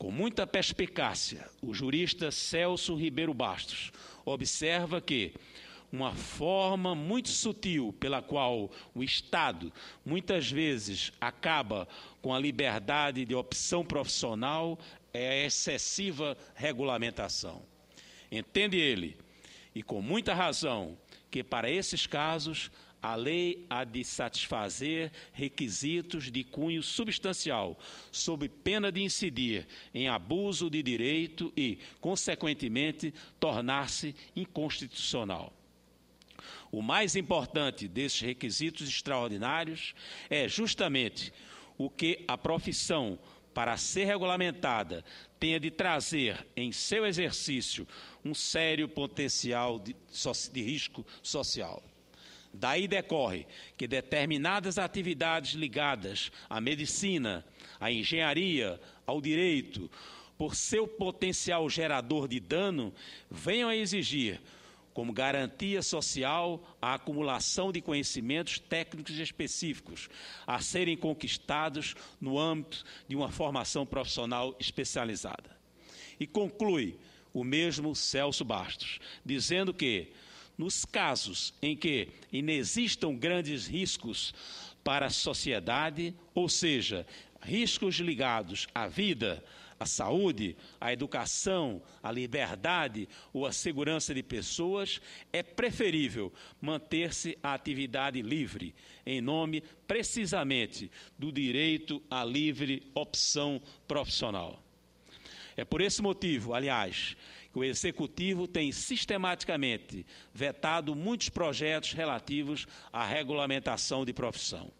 Com muita perspicácia, o jurista Celso Ribeiro Bastos observa que uma forma muito sutil pela qual o Estado muitas vezes acaba com a liberdade de opção profissional é a excessiva regulamentação. Entende ele, e com muita razão, que para esses casos a lei há de satisfazer requisitos de cunho substancial, sob pena de incidir em abuso de direito e, consequentemente, tornar-se inconstitucional. O mais importante desses requisitos extraordinários é justamente o que a profissão, para ser regulamentada, tenha de trazer em seu exercício um sério potencial de, de risco social. Daí decorre que determinadas atividades ligadas à medicina, à engenharia, ao direito, por seu potencial gerador de dano, venham a exigir, como garantia social, a acumulação de conhecimentos técnicos específicos a serem conquistados no âmbito de uma formação profissional especializada. E conclui o mesmo Celso Bastos, dizendo que nos casos em que inexistam grandes riscos para a sociedade, ou seja, riscos ligados à vida, à saúde, à educação, à liberdade ou à segurança de pessoas, é preferível manter-se a atividade livre, em nome precisamente do direito à livre opção profissional. É por esse motivo, aliás, que o Executivo tem sistematicamente vetado muitos projetos relativos à regulamentação de profissão.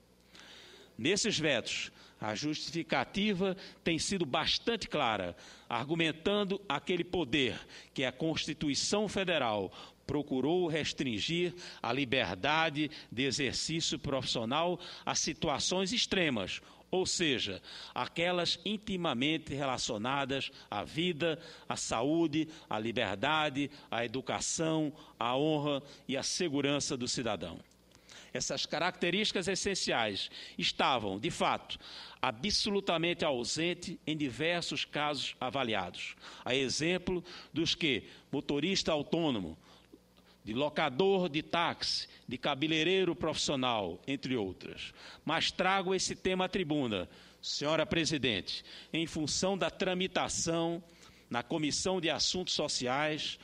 Nesses vetos, a justificativa tem sido bastante clara, argumentando aquele poder que a Constituição Federal procurou restringir a liberdade de exercício profissional a situações extremas ou seja, aquelas intimamente relacionadas à vida, à saúde, à liberdade, à educação, à honra e à segurança do cidadão. Essas características essenciais estavam, de fato, absolutamente ausentes em diversos casos avaliados. A exemplo dos que motorista autônomo, de locador de táxi, de cabeleireiro profissional, entre outras. Mas trago esse tema à tribuna, senhora presidente, em função da tramitação na Comissão de Assuntos Sociais,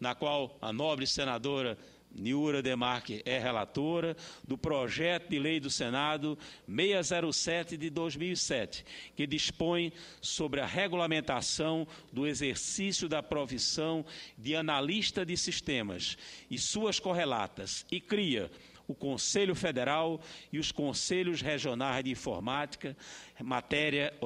na qual a nobre senadora Niura Demarque é relatora do projeto de lei do Senado 607 de 2007, que dispõe sobre a regulamentação do exercício da profissão de analista de sistemas e suas correlatas e cria o Conselho Federal e os Conselhos Regionais de Informática, matéria